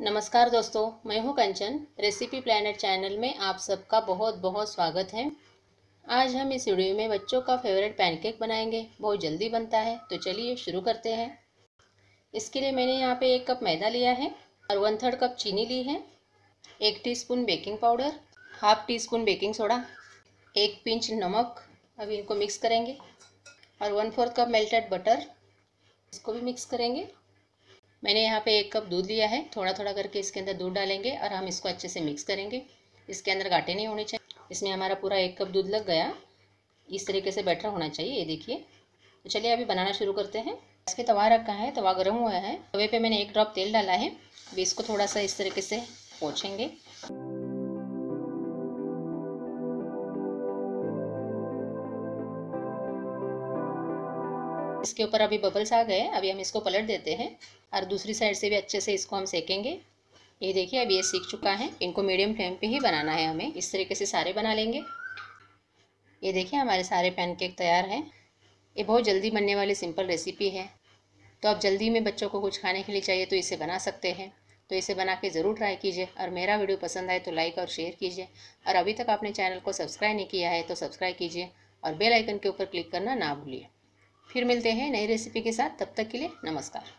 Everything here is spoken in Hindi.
नमस्कार दोस्तों मैं हूं कंचन रेसिपी प्लानट चैनल में आप सबका बहुत बहुत स्वागत है आज हम इस वीडियो में बच्चों का फेवरेट पैनकेक बनाएंगे बहुत जल्दी बनता है तो चलिए शुरू करते हैं इसके लिए मैंने यहाँ पे एक कप मैदा लिया है और वन थर्ड कप चीनी ली है एक T baking powder half teaspoon baking soda एक पिंच नमक अब इनको मिक्स करेंगे और one fourth cup melted butter इसको भी मिक्स करेंगे मैंने यहाँ पे एक कप दूध लिया है थोड़ा थोड़ा करके इसके अंदर दूध डालेंगे और हम इसको अच्छे से मिक्स करेंगे इसके अंदर गाँटे नहीं होने चाहिए इसमें हमारा पूरा एक कप दूध लग गया इस तरीके से बैटर होना चाहिए ये देखिए तो चलिए अभी बनाना शुरू करते हैं गैस तवा रखा है तवा गर्म हुआ है तवे पर मैंने एक ड्रॉप तेल डाला है अभी इसको थोड़ा सा इस तरीके से पोछेंगे इसके ऊपर अभी बबल्स आ गए अभी हम इसको पलट देते हैं और दूसरी साइड से भी अच्छे से इसको हम सेकेंगे ये देखिए अभी ये सीख चुका है इनको मीडियम फ्लेम पे ही बनाना है हमें इस तरीके से सारे बना लेंगे ये देखिए हमारे सारे पैनकेक तैयार हैं ये बहुत जल्दी बनने वाली सिंपल रेसिपी है तो आप जल्दी में बच्चों को कुछ खाने के लिए चाहिए तो इसे बना सकते हैं तो इसे बना के ज़रूर ट्राई कीजिए और मेरा वीडियो पसंद आए तो लाइक और शेयर कीजिए और अभी तक आपने चैनल को सब्सक्राइब नहीं किया है तो सब्सक्राइब कीजिए और बेल आइकन के ऊपर क्लिक करना ना भूलिए फिर मिलते हैं नई रेसिपी के साथ तब तक के लिए नमस्कार